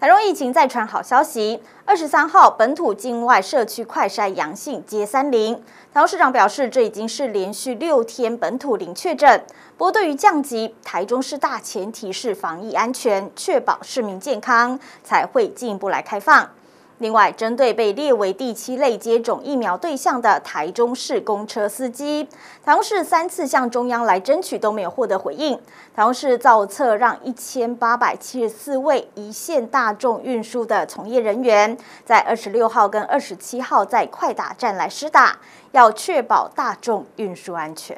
台中疫情再传好消息，二十三号本土境外社区快筛阳性接三零。台中市长表示，这已经是连续六天本土零确诊。不过，对于降级，台中市大前提是防疫安全，确保市民健康，才会进一步来开放。另外，针对被列为第七类接种疫苗对象的台中市公车司机，台中市三次向中央来争取都没有获得回应。台中市造册让一千八百七十四位一线大众运输的从业人员，在二十六号跟二十七号在快打站来施打，要确保大众运输安全。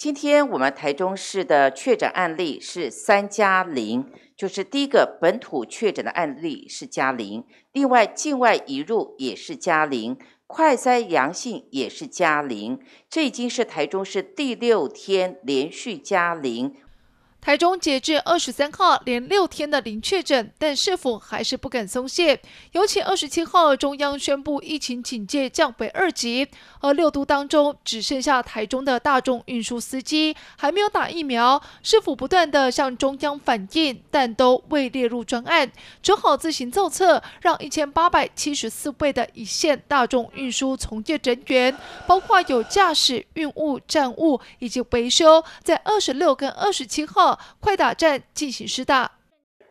今天我们台中市的确诊案例是三加零，就是第一个本土确诊的案例是加零，另外境外移入也是加零，快筛阳性也是加零，这已经是台中市第六天连续加零。台中截至二十三号连六天的零确诊，但市府还是不敢松懈。尤其二十七号，中央宣布疫情警戒降为二级，而六都当中只剩下台中的大众运输司机还没有打疫苗。市府不断的向中央反映，但都未列入专案，只好自行造册，让一千八百七十四位的一线大众运输从业人员，包括有驾驶、运物、站务以及维修，在二十六跟二十七号。快打站进行施打。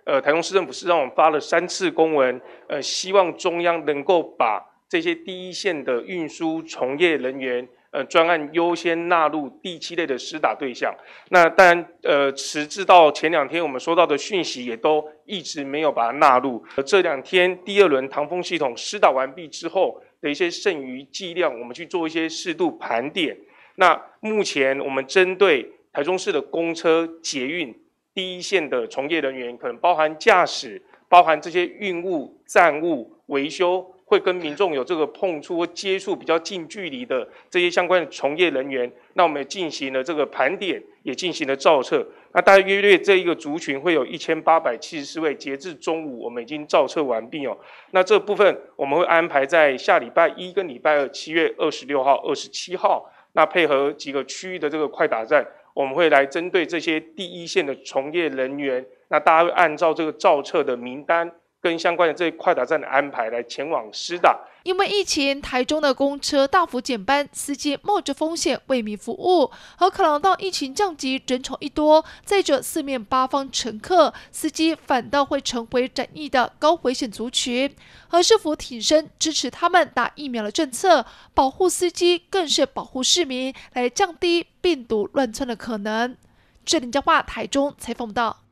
呃，台中市政府是让我们发了三次公文，呃，希望中央能够把这些第一线的运输从业人员，呃，专案优先纳入第七类的施打对象。那当然，呃，迟至到前两天我们收到的讯息，也都一直没有把它纳入。这两天第二轮唐风系统施打完毕之后的一些剩余剂量，我们去做一些适度盘点。那目前我们针对。台中市的公车、捷运第一线的从业人员，可能包含驾驶、包含这些运物、站务、维修，会跟民众有这个碰触、接触比较近距离的这些相关的从业人员，那我们进行了这个盘点，也进行了照测。那大约约这一个族群会有一千八百七十四位。截至中午，我们已经照测完毕哦。那这部分我们会安排在下礼拜一跟礼拜二，七月二十六号、二十七号，那配合几个区域的这个快打站。我们会来针对这些第一线的从业人员，那大家会按照这个造册的名单。跟相关的这一快打站的安排来前往师大，因为疫情，台中的公车大幅减班，司机冒着风险为民服务。和可能到疫情降级人潮一多，载着四面八方乘客，司机反倒会成为展翼的高危险族群。何师傅挺身支持他们打疫苗的政策，保护司机更是保护市民，来降低病毒乱窜的可能。这里嘉话台中采访到。